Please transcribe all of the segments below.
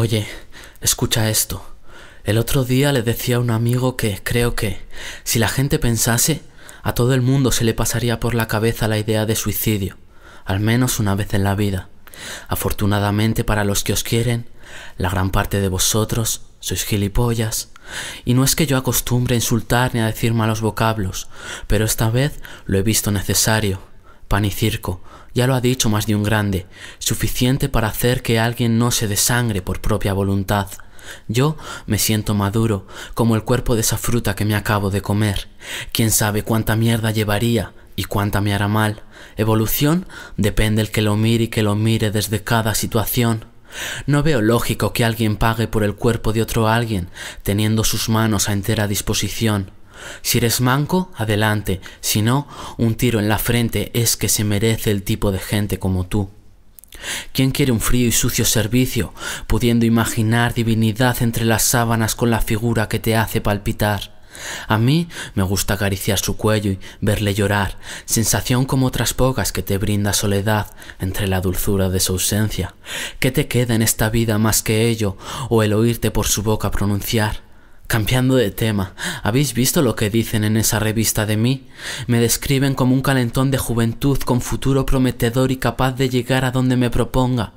Oye, escucha esto. El otro día le decía a un amigo que creo que, si la gente pensase, a todo el mundo se le pasaría por la cabeza la idea de suicidio, al menos una vez en la vida. Afortunadamente para los que os quieren, la gran parte de vosotros sois gilipollas. Y no es que yo acostumbre a insultar ni a decir malos vocablos, pero esta vez lo he visto necesario pan ya lo ha dicho más de un grande, suficiente para hacer que alguien no se desangre por propia voluntad. Yo me siento maduro, como el cuerpo de esa fruta que me acabo de comer. Quién sabe cuánta mierda llevaría y cuánta me hará mal. Evolución depende el que lo mire y que lo mire desde cada situación. No veo lógico que alguien pague por el cuerpo de otro alguien, teniendo sus manos a entera disposición. Si eres manco, adelante, si no, un tiro en la frente es que se merece el tipo de gente como tú. ¿Quién quiere un frío y sucio servicio, pudiendo imaginar divinidad entre las sábanas con la figura que te hace palpitar? A mí me gusta acariciar su cuello y verle llorar, sensación como otras pocas que te brinda soledad entre la dulzura de su ausencia. ¿Qué te queda en esta vida más que ello o el oírte por su boca pronunciar? Cambiando de tema, ¿habéis visto lo que dicen en esa revista de mí? Me describen como un calentón de juventud con futuro prometedor y capaz de llegar a donde me proponga,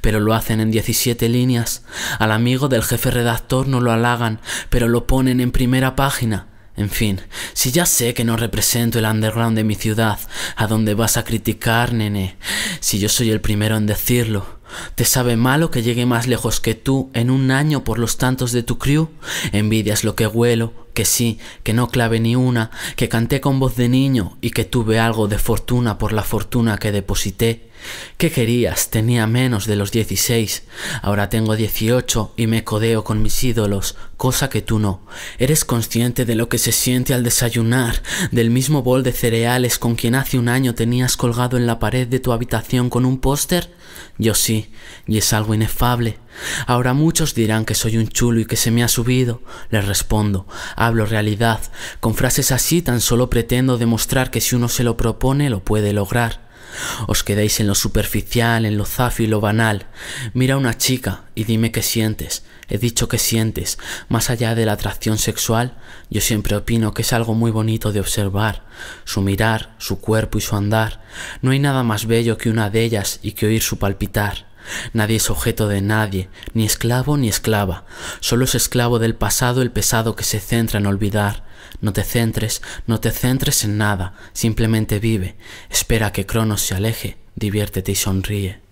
pero lo hacen en 17 líneas. Al amigo del jefe redactor no lo halagan, pero lo ponen en primera página. En fin, si ya sé que no represento el underground de mi ciudad, ¿a dónde vas a criticar, nene? Si yo soy el primero en decirlo. ¿Te sabe malo que llegue más lejos que tú en un año por los tantos de tu crew? Envidias lo que huelo, que sí, que no clave ni una, que canté con voz de niño y que tuve algo de fortuna por la fortuna que deposité. ¿Qué querías? Tenía menos de los 16. Ahora tengo 18 y me codeo con mis ídolos, cosa que tú no. Eres consciente de lo que se siente al desayunar, del mismo bol de cereales con quien hace un año tenías colgado en la pared de tu habitación con un póster? Yo sí, y es algo inefable. Ahora muchos dirán que soy un chulo y que se me ha subido. Les respondo, hablo realidad. Con frases así tan solo pretendo demostrar que si uno se lo propone lo puede lograr. Os quedáis en lo superficial, en lo zafio y lo banal. Mira a una chica y dime qué sientes. He dicho que sientes. Más allá de la atracción sexual, yo siempre opino que es algo muy bonito de observar. Su mirar, su cuerpo y su andar. No hay nada más bello que una de ellas y que oír su palpitar. Nadie es objeto de nadie, ni esclavo ni esclava. Solo es esclavo del pasado el pesado que se centra en olvidar. No te centres, no te centres en nada, simplemente vive. Espera a que Cronos se aleje, diviértete y sonríe.